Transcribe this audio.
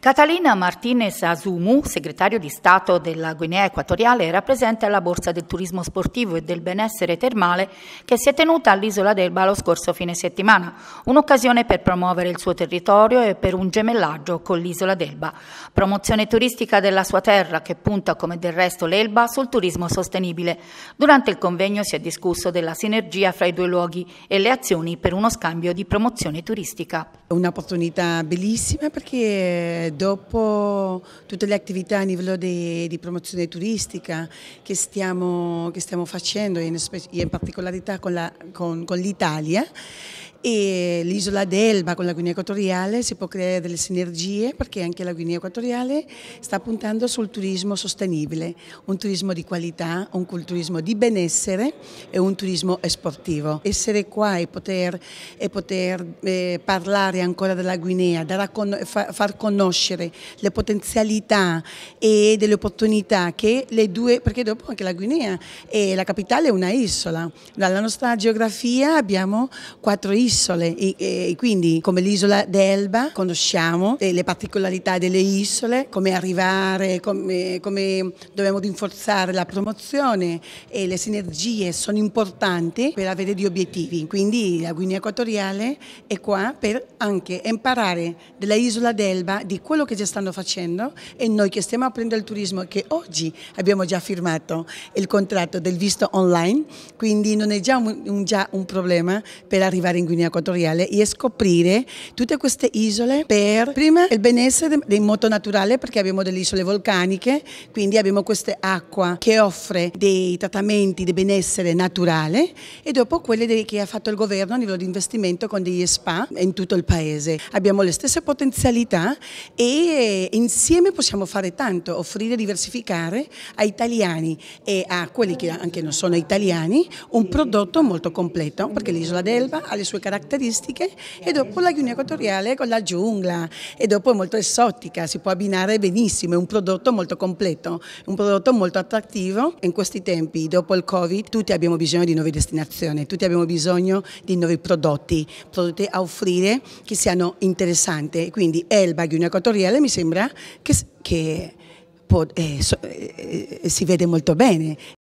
Catalina Martinez Azumu, segretario di Stato della Guinea Equatoriale, rappresenta la Borsa del Turismo Sportivo e del Benessere Termale che si è tenuta all'isola d'Elba lo scorso fine settimana, un'occasione per promuovere il suo territorio e per un gemellaggio con l'isola d'Elba, promozione turistica della sua terra che punta, come del resto l'Elba, sul turismo sostenibile. Durante il convegno si è discusso della sinergia fra i due luoghi e le azioni per uno scambio di promozione turistica. Un'opportunità bellissima perché dopo tutte le attività a livello di, di promozione turistica che stiamo, che stiamo facendo, in, in particolarità con l'Italia, e l'isola d'Elba con la Guinea Equatoriale si può creare delle sinergie perché anche la Guinea Equatoriale sta puntando sul turismo sostenibile, un turismo di qualità, un turismo di benessere e un turismo esportivo. Essere qua e poter, e poter eh, parlare ancora della Guinea, con far conoscere le potenzialità e delle opportunità che le due, perché dopo anche la Guinea è la capitale è una isola, dalla nostra geografia abbiamo quattro isole isole e, e quindi come l'isola d'Elba conosciamo eh, le particolarità delle isole, come arrivare, come, come dobbiamo rinforzare la promozione e le sinergie sono importanti per avere gli obiettivi. Quindi la Guinea Equatoriale è qua per anche imparare della isola d'Elba di quello che già stanno facendo e noi che stiamo aprendo il turismo che oggi abbiamo già firmato il contratto del visto online, quindi non è già un, già un problema per arrivare in Guinea linea equatoriale e scoprire tutte queste isole per prima il benessere del moto naturale perché abbiamo delle isole vulcaniche, quindi abbiamo questa acqua che offre dei trattamenti di benessere naturale e dopo quelle che ha fatto il governo a livello di investimento con degli spa in tutto il paese. Abbiamo le stesse potenzialità e insieme possiamo fare tanto, offrire e diversificare a italiani e a quelli che anche non sono italiani un prodotto molto completo perché l'isola d'Elba ha le sue caratteristiche caratteristiche e dopo la ghiugna equatoriale con la giungla e dopo è molto esotica, si può abbinare benissimo, è un prodotto molto completo, un prodotto molto attrattivo in questi tempi, dopo il Covid tutti abbiamo bisogno di nuove destinazioni, tutti abbiamo bisogno di nuovi prodotti, prodotti a offrire che siano interessanti, quindi Elba ghiugna equatoriale mi sembra che, che può, eh, so, eh, eh si vede molto bene.